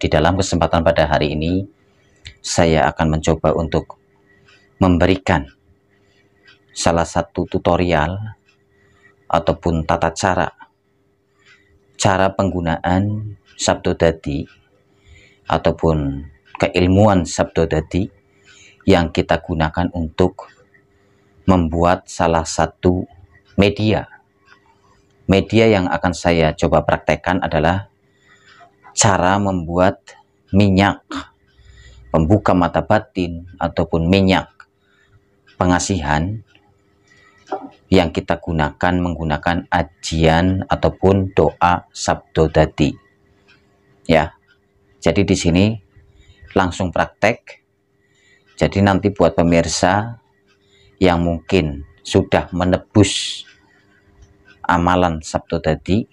di dalam kesempatan pada hari ini saya akan mencoba untuk memberikan salah satu tutorial ataupun tata cara cara penggunaan sabdodadi ataupun keilmuan sabdodadi yang kita gunakan untuk membuat salah satu media media yang akan saya coba praktekkan adalah cara membuat minyak pembuka mata batin ataupun minyak pengasihan yang kita gunakan menggunakan ajian ataupun doa sabdo dadi ya jadi di sini langsung praktek jadi nanti buat pemirsa yang mungkin sudah menebus amalan sabdo dadi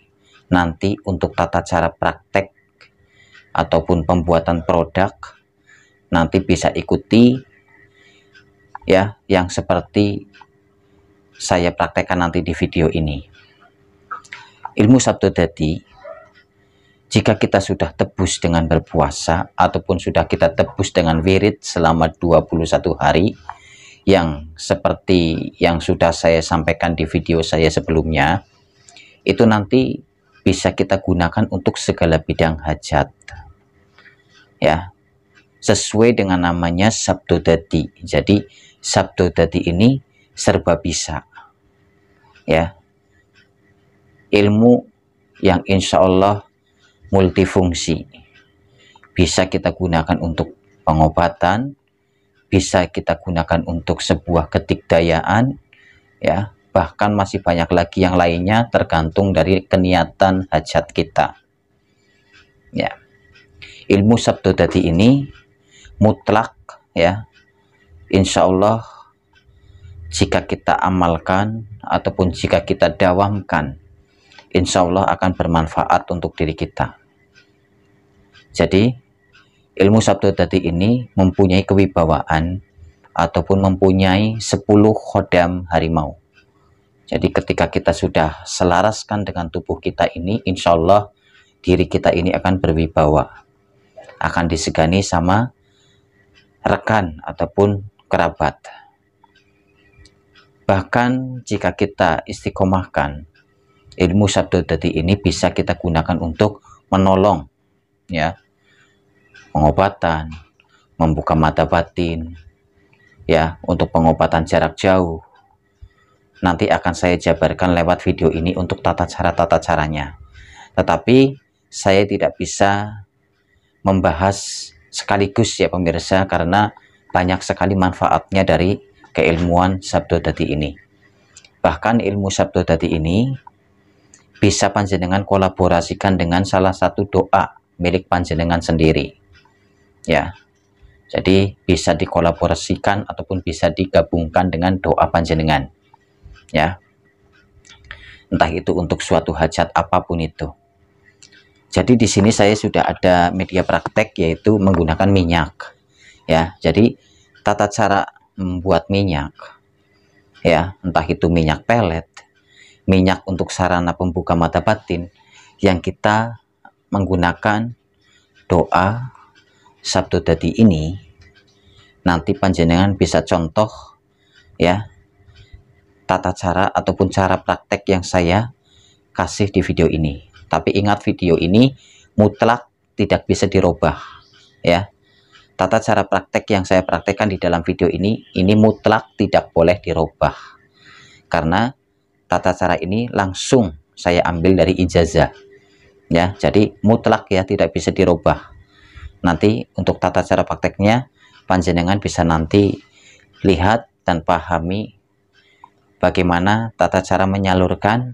nanti untuk tata cara praktek ataupun pembuatan produk nanti bisa ikuti ya yang seperti saya praktekkan nanti di video ini ilmu sabtu dadi jika kita sudah tebus dengan berpuasa ataupun sudah kita tebus dengan wirid selama 21 hari yang seperti yang sudah saya sampaikan di video saya sebelumnya itu nanti bisa kita gunakan untuk segala bidang hajat ya sesuai dengan namanya Sabtu Dadi jadi Sabtu Dadi ini serba bisa ya ilmu yang insya Allah multifungsi bisa kita gunakan untuk pengobatan bisa kita gunakan untuk sebuah ketikdayaan ya bahkan masih banyak lagi yang lainnya tergantung dari keniatan hajat kita ya yeah ilmu tadi ini mutlak ya insya Allah jika kita amalkan ataupun jika kita dawamkan insya Allah akan bermanfaat untuk diri kita jadi ilmu tadi ini mempunyai kewibawaan ataupun mempunyai 10 khodam harimau jadi ketika kita sudah selaraskan dengan tubuh kita ini insya Allah diri kita ini akan berwibawa akan disegani sama rekan ataupun kerabat. Bahkan jika kita istiqomahkan ilmu sabdodati ini bisa kita gunakan untuk menolong ya pengobatan, membuka mata batin ya untuk pengobatan jarak jauh. Nanti akan saya jabarkan lewat video ini untuk tata cara-tata caranya. Tetapi saya tidak bisa membahas sekaligus ya pemirsa karena banyak sekali manfaatnya dari keilmuan Sabdo Dadi ini. Bahkan ilmu Sabdo Dadi ini bisa panjenengan kolaborasikan dengan salah satu doa milik panjenengan sendiri. Ya. Jadi bisa dikolaborasikan ataupun bisa digabungkan dengan doa panjenengan. Ya. Entah itu untuk suatu hajat apapun itu. Jadi di sini saya sudah ada media praktek yaitu menggunakan minyak. Ya, jadi tata cara membuat minyak ya, entah itu minyak pelet, minyak untuk sarana pembuka mata batin yang kita menggunakan doa Sabtu Dadi ini nanti panjenengan bisa contoh ya tata cara ataupun cara praktek yang saya kasih di video ini. Tapi ingat video ini mutlak tidak bisa dirubah ya. Tata cara praktek yang saya praktekkan di dalam video ini ini mutlak tidak boleh dirubah. Karena tata cara ini langsung saya ambil dari ijazah. Ya, jadi mutlak ya tidak bisa dirubah. Nanti untuk tata cara prakteknya panjenengan bisa nanti lihat dan pahami bagaimana tata cara menyalurkan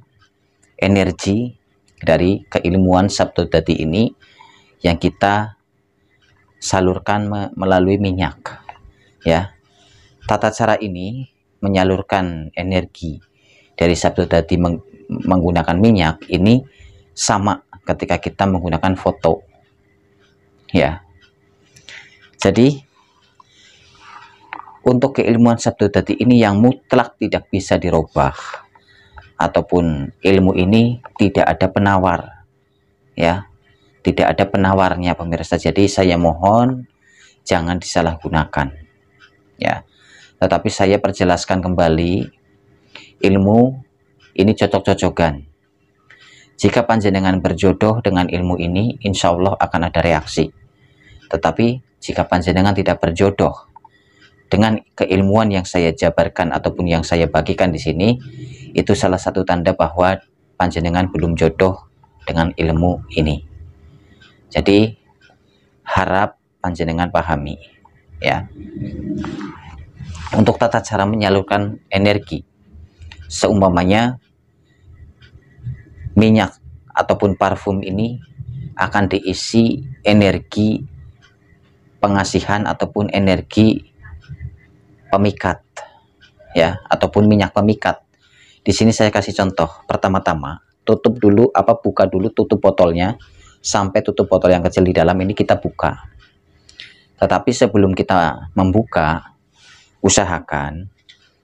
energi dari keilmuan Sabtu tadi ini yang kita salurkan me melalui minyak ya tata cara ini menyalurkan energi dari Sabtu tadi meng menggunakan minyak ini sama ketika kita menggunakan foto ya jadi untuk keilmuan Sabtu tadi ini yang mutlak tidak bisa dirubah ataupun ilmu ini tidak ada penawar ya tidak ada penawarnya pemirsa jadi saya mohon jangan disalahgunakan ya tetapi saya perjelaskan kembali ilmu ini cocok-cocokan jika panjenengan berjodoh dengan ilmu ini insya Allah akan ada reaksi tetapi jika panjenengan tidak berjodoh dengan keilmuan yang saya jabarkan ataupun yang saya bagikan di sini itu salah satu tanda bahwa panjenengan belum jodoh dengan ilmu ini. Jadi harap panjenengan pahami ya. Untuk tata cara menyalurkan energi seumpamanya minyak ataupun parfum ini akan diisi energi pengasihan ataupun energi pemikat ya ataupun minyak pemikat di sini saya kasih contoh. Pertama-tama, tutup dulu apa buka dulu tutup botolnya sampai tutup botol yang kecil di dalam ini kita buka. Tetapi sebelum kita membuka, usahakan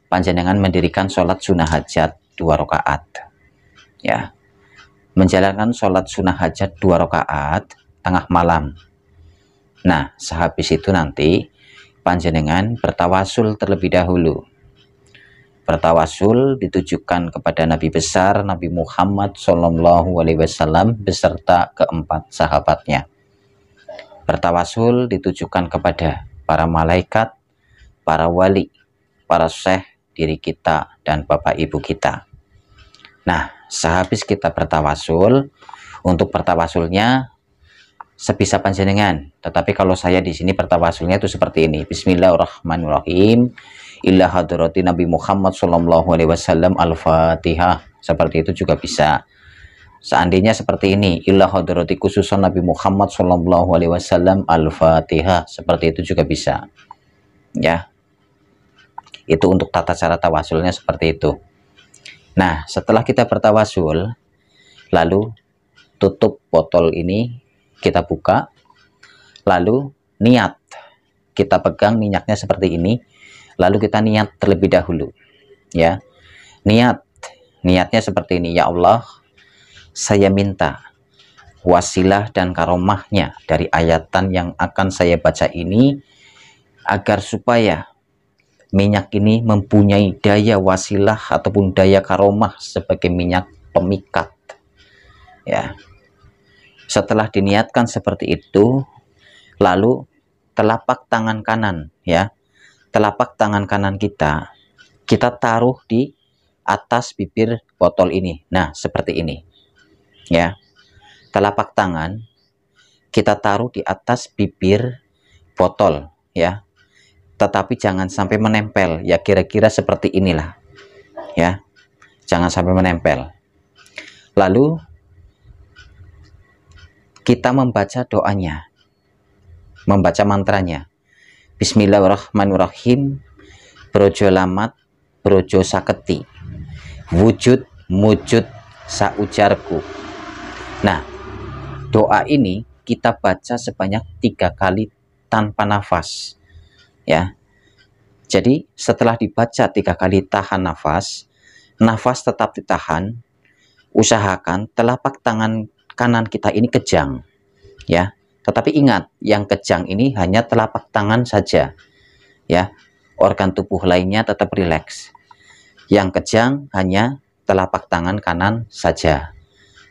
panjenengan mendirikan sholat sunnah hajat dua rakaat. Ya, menjalankan sholat sunnah hajat dua rakaat tengah malam. Nah, sehabis itu nanti panjenengan bertawasul terlebih dahulu bertawasul ditujukan kepada Nabi besar Nabi Muhammad Shallallahu Alaihi Wasallam beserta keempat sahabatnya. Bertawasul ditujukan kepada para malaikat, para wali, para syekh, diri kita dan bapak ibu kita. Nah, sehabis kita bertawasul, untuk bertawasulnya sebisa panjenengan. Tetapi kalau saya di sini bertawasulnya itu seperti ini. Bismillahirrahmanirrahim illa hadrati Nabi Muhammad SAW, alaihi wasallam al-Fatihah seperti itu juga bisa seandainya seperti ini illa hadrati khususan Nabi Muhammad SAW, alaihi wasallam al-Fatihah seperti itu juga bisa ya itu untuk tata cara tawasulnya seperti itu nah setelah kita bertawasul lalu tutup botol ini kita buka lalu niat kita pegang minyaknya seperti ini lalu kita niat terlebih dahulu ya niat niatnya seperti ini ya Allah saya minta wasilah dan karomahnya dari ayatan yang akan saya baca ini agar supaya minyak ini mempunyai daya wasilah ataupun daya karomah sebagai minyak pemikat ya setelah diniatkan seperti itu lalu telapak tangan kanan ya telapak tangan kanan kita kita taruh di atas bibir botol ini. Nah, seperti ini. Ya. Telapak tangan kita taruh di atas bibir botol, ya. Tetapi jangan sampai menempel, ya kira-kira seperti inilah. Ya. Jangan sampai menempel. Lalu kita membaca doanya. Membaca mantranya. Bismillahirrahmanirrahim Projo lamat Projo saketi Wujud mujud saujarku Nah doa ini kita baca sebanyak tiga kali tanpa nafas ya jadi setelah dibaca tiga kali tahan nafas nafas tetap ditahan usahakan telapak tangan kanan kita ini kejang ya tetapi ingat, yang kejang ini hanya telapak tangan saja. Ya, organ tubuh lainnya tetap rileks. Yang kejang hanya telapak tangan kanan saja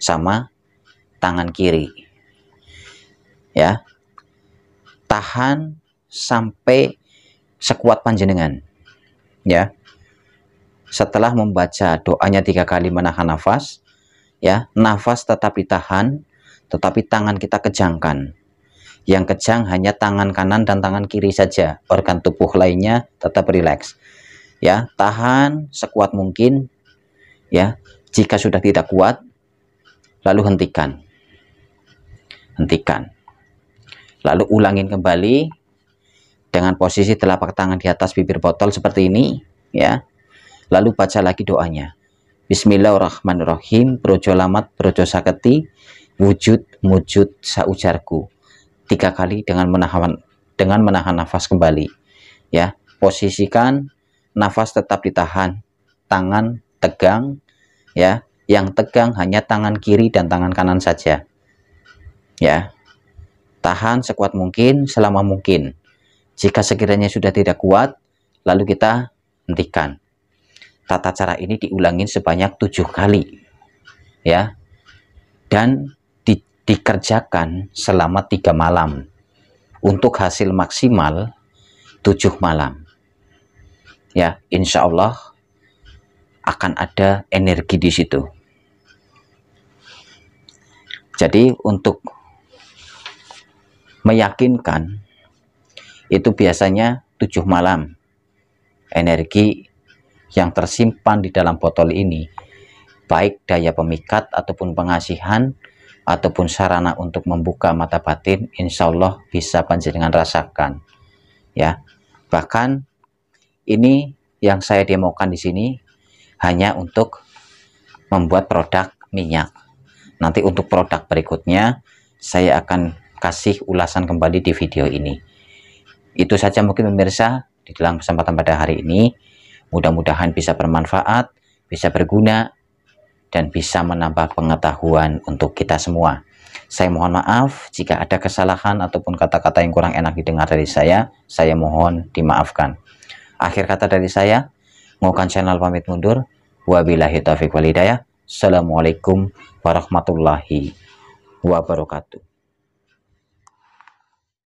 sama tangan kiri. Ya. Tahan sampai sekuat panjenengan. Ya. Setelah membaca doanya tiga kali menahan nafas, ya, nafas tetap ditahan tetapi tangan kita kejangkan. Yang kejang hanya tangan kanan dan tangan kiri saja, organ tubuh lainnya tetap rileks. Ya, tahan sekuat mungkin. Ya, jika sudah tidak kuat, lalu hentikan. Hentikan. Lalu ulangin kembali dengan posisi telapak tangan di atas bibir botol seperti ini, ya. Lalu baca lagi doanya. Bismillahirrahmanirrahim, brojo lamat, brojo saketi, wujud wujud saujarku tiga kali dengan menahan dengan menahan nafas kembali ya posisikan nafas tetap ditahan tangan tegang ya yang tegang hanya tangan kiri dan tangan kanan saja ya tahan sekuat mungkin selama mungkin jika sekiranya sudah tidak kuat lalu kita hentikan tata cara ini diulangin sebanyak tujuh kali ya dan dikerjakan selama tiga malam untuk hasil maksimal tujuh malam ya insya Allah akan ada energi di situ jadi untuk meyakinkan itu biasanya tujuh malam energi yang tersimpan di dalam botol ini baik daya pemikat ataupun pengasihan ataupun sarana untuk membuka mata batin, insya Allah bisa panjenengan rasakan. Ya, bahkan ini yang saya demokan di sini hanya untuk membuat produk minyak. Nanti untuk produk berikutnya saya akan kasih ulasan kembali di video ini. Itu saja mungkin pemirsa di dalam kesempatan pada hari ini. Mudah-mudahan bisa bermanfaat, bisa berguna, dan bisa menambah pengetahuan untuk kita semua. Saya mohon maaf jika ada kesalahan ataupun kata-kata yang kurang enak didengar dari saya. Saya mohon dimaafkan. Akhir kata dari saya, ngokan channel pamit mundur. Wabillahi taufiq walidayah. Assalamualaikum warahmatullahi wabarakatuh.